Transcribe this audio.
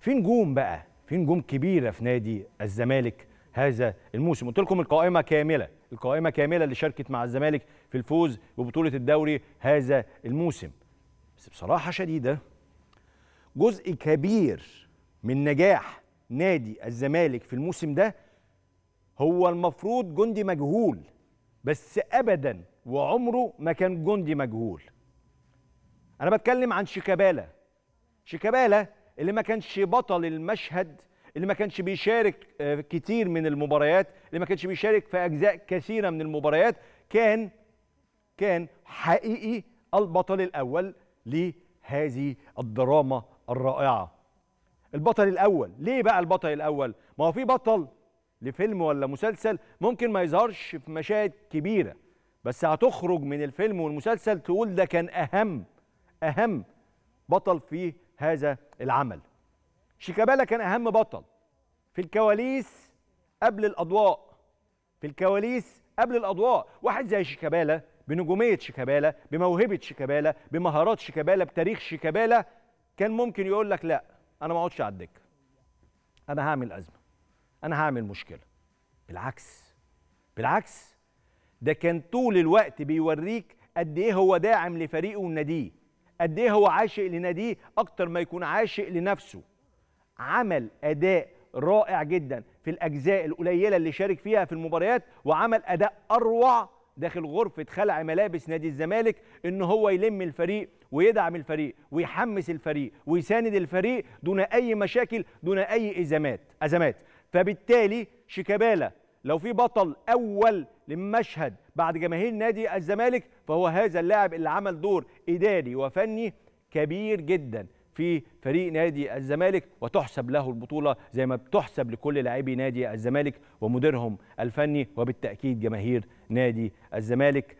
في نجوم بقى في نجوم كبيره في نادي الزمالك هذا الموسم قلت لكم القائمه كامله القائمه كامله اللي شاركت مع الزمالك في الفوز ببطوله الدوري هذا الموسم بس بصراحه شديده جزء كبير من نجاح نادي الزمالك في الموسم ده هو المفروض جندي مجهول بس ابدا وعمره ما كان جندي مجهول انا بتكلم عن شيكابالا شيكابالا اللي ما كانش بطل المشهد اللي ما كانش بيشارك آه، كتير من المباريات اللي ما كانش بيشارك في اجزاء كثيره من المباريات كان كان حقيقي البطل الاول لهذه الدراما الرائعه البطل الاول ليه بقى البطل الاول ما هو في بطل لفيلم ولا مسلسل ممكن ما يظهرش في مشاهد كبيره بس هتخرج من الفيلم والمسلسل تقول ده كان اهم اهم بطل في هذا العمل شيكابالا كان أهم بطل في الكواليس قبل الأضواء في الكواليس قبل الأضواء واحد زي شيكابالا بنجومية شيكابالا بموهبة شيكابالا بمهارات شيكابالا بتاريخ شيكابالا كان ممكن يقول لك لا أنا ما أقعدش على الدكة أنا هعمل أزمة أنا هعمل مشكلة بالعكس بالعكس ده كان طول الوقت بيوريك قد إيه هو داعم لفريقه وناديه قد ايه هو عاشق لناديه اكتر ما يكون عاشق لنفسه عمل اداء رائع جدا في الاجزاء القليله اللي شارك فيها في المباريات وعمل اداء اروع داخل غرفه خلع ملابس نادي الزمالك ان هو يلم الفريق ويدعم الفريق ويحمس الفريق ويساند الفريق دون اي مشاكل دون اي ازمات ازمات فبالتالي شيكابالا لو في بطل اول لمشهد بعد جماهير نادي الزمالك فهو هذا اللاعب اللي عمل دور إداري وفني كبير جدا في فريق نادي الزمالك وتحسب له البطولة زي ما بتحسب لكل لاعبي نادي الزمالك ومديرهم الفني وبالتأكيد جماهير نادي الزمالك